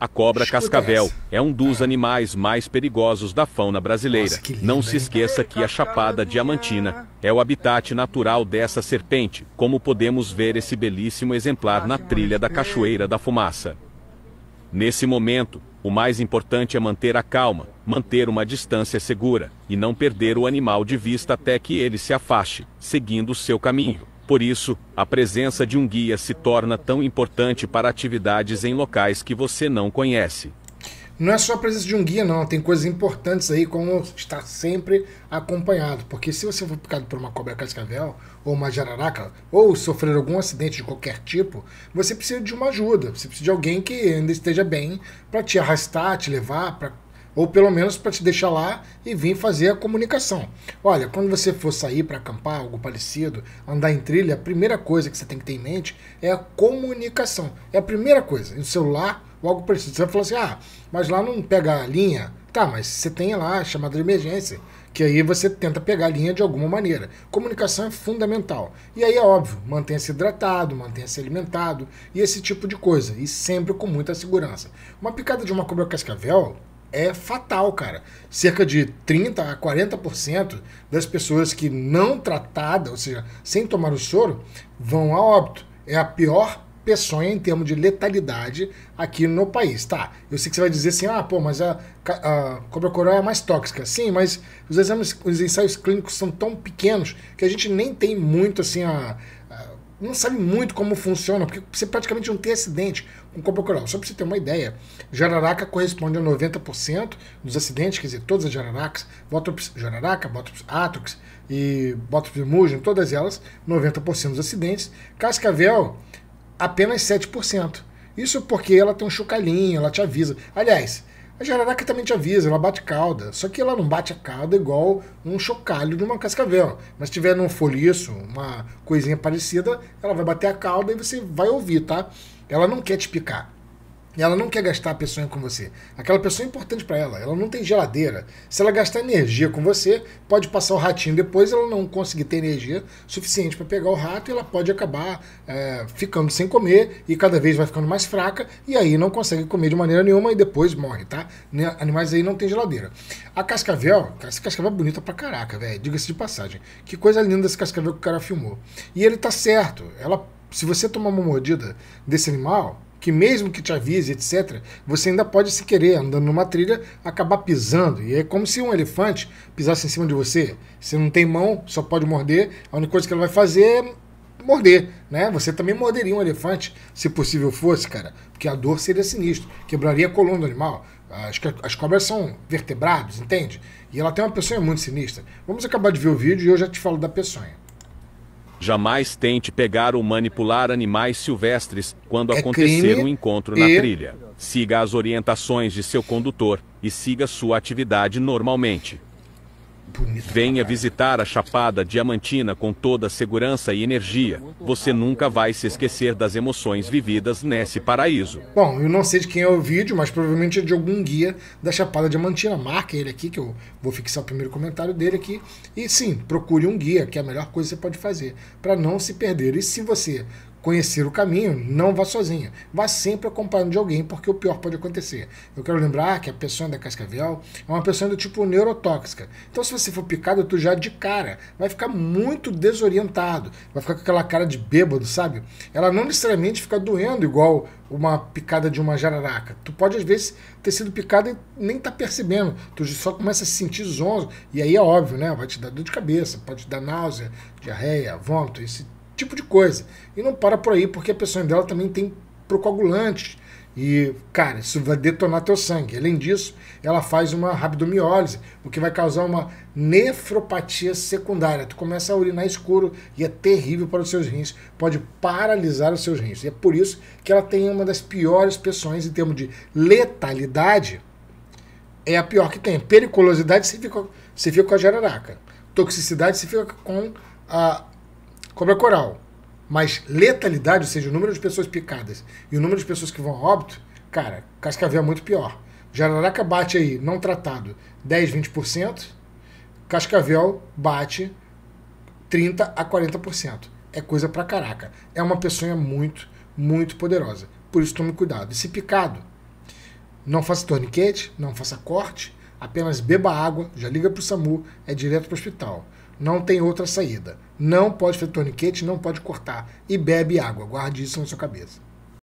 A cobra cascavel é um dos animais mais perigosos da fauna brasileira. Nossa, lindo, Não se esqueça que a Chapada Diamantina é o habitat natural dessa serpente, como podemos ver esse belíssimo exemplar na trilha da Cachoeira da Fumaça. Nesse momento, o mais importante é manter a calma, manter uma distância segura e não perder o animal de vista até que ele se afaste, seguindo seu caminho. Por isso, a presença de um guia se torna tão importante para atividades em locais que você não conhece. Não é só a presença de um guia, não. Tem coisas importantes aí, como estar sempre acompanhado. Porque se você for picado por uma cobra cascavel, ou uma jararaca, ou sofrer algum acidente de qualquer tipo, você precisa de uma ajuda. Você precisa de alguém que ainda esteja bem para te arrastar, te levar, para ou pelo menos para te deixar lá e vir fazer a comunicação. Olha, quando você for sair para acampar, algo parecido, andar em trilha, a primeira coisa que você tem que ter em mente é a comunicação. É a primeira coisa. No o celular ou algo parecido. Você vai falar assim: ah, mas lá não pega a linha. Tá, mas você tem lá chamada de emergência que aí você tenta pegar a linha de alguma maneira. Comunicação é fundamental. E aí é óbvio, mantenha-se hidratado, mantenha-se alimentado e esse tipo de coisa, e sempre com muita segurança. Uma picada de uma cobra cascavel é fatal, cara. Cerca de 30 a 40% das pessoas que não tratadas, ou seja, sem tomar o soro, vão a óbito. É a pior peçonha em termos de letalidade aqui no país, tá? Eu sei que você vai dizer assim, ah, pô, mas a, a, a cobra coral é mais tóxica. Sim, mas os exames, os ensaios clínicos são tão pequenos que a gente nem tem muito, assim, a, a não sabe muito como funciona, porque você praticamente não tem acidente com cobra coral. Só para você ter uma ideia, jararaca corresponde a 90% dos acidentes, quer dizer, todas as jararacas, botops jararaca, botops atrox e botops mugem, todas elas, 90% dos acidentes. Cascavel, apenas 7%. Isso porque ela tem um chocalhinho, ela te avisa. Aliás, a jararaca também te avisa, ela bate cauda. Só que ela não bate a cauda igual um chocalho de uma cascavel. Mas se tiver num folhiço, uma coisinha parecida, ela vai bater a cauda e você vai ouvir, tá? Ela não quer te picar ela não quer gastar a pessoa com você. Aquela pessoa é importante para ela. Ela não tem geladeira. Se ela gastar energia com você, pode passar o ratinho depois, ela não conseguir ter energia suficiente para pegar o rato e ela pode acabar é, ficando sem comer e cada vez vai ficando mais fraca e aí não consegue comer de maneira nenhuma e depois morre, tá? Né, animais aí não tem geladeira. A cascavel, essa cascavel é bonita pra caraca, velho. Diga-se de passagem. Que coisa linda esse cascavel que o cara filmou. E ele tá certo. Ela, se você tomar uma mordida desse animal que mesmo que te avise, etc., você ainda pode se querer, andando numa trilha, acabar pisando. E é como se um elefante pisasse em cima de você. Você não tem mão, só pode morder. A única coisa que ele vai fazer é morder, né? Você também morderia um elefante, se possível fosse, cara. Porque a dor seria sinistra. Quebraria a coluna do animal. As, as cobras são vertebrados, entende? E ela tem uma peçonha muito sinistra. Vamos acabar de ver o vídeo e eu já te falo da peçonha. Jamais tente pegar ou manipular animais silvestres quando é acontecer um encontro na e... trilha. Siga as orientações de seu condutor e siga sua atividade normalmente. Venha visitar a Chapada Diamantina com toda a segurança e energia. Você nunca vai se esquecer das emoções vividas nesse paraíso. Bom, eu não sei de quem é o vídeo, mas provavelmente é de algum guia da Chapada Diamantina. Marca ele aqui, que eu vou fixar o primeiro comentário dele aqui. E sim, procure um guia, que é a melhor coisa que você pode fazer, para não se perder. E se você conhecer o caminho, não vá sozinha. Vá sempre acompanhando de alguém, porque o pior pode acontecer. Eu quero lembrar que a pessoa da cascavel é uma pessoa do tipo neurotóxica. Então, se você for picado, tu já de cara vai ficar muito desorientado, vai ficar com aquela cara de bêbado, sabe? Ela não necessariamente fica doendo igual uma picada de uma jararaca. Tu pode, às vezes, ter sido picado e nem tá percebendo. Tu só começa a se sentir zonzo, e aí é óbvio, né? Vai te dar dor de cabeça, pode te dar náusea, diarreia, vômito, esse tipo de coisa. E não para por aí, porque a pressão dela também tem procoagulantes. E, cara, isso vai detonar teu sangue. Além disso, ela faz uma rabdomiólise, o que vai causar uma nefropatia secundária. Tu começa a urinar escuro e é terrível para os seus rins. Pode paralisar os seus rins. E é por isso que ela tem uma das piores pressões em termos de letalidade. É a pior que tem. Periculosidade, você fica, você fica com a jararaca. Toxicidade, você fica com a cobra coral. Mas letalidade, ou seja, o número de pessoas picadas e o número de pessoas que vão a óbito, cara, cascavel é muito pior. Jararaca bate aí, não tratado, 10, 20%. Cascavel bate 30 a 40%. É coisa pra caraca. É uma peçonha muito, muito poderosa. Por isso tome cuidado. E se picado, não faça torniquete, não faça corte, apenas beba água, já liga pro SAMU, é direto pro hospital. Não tem outra saída. Não pode fazer torniquete, não pode cortar. E bebe água. Guarde isso na sua cabeça.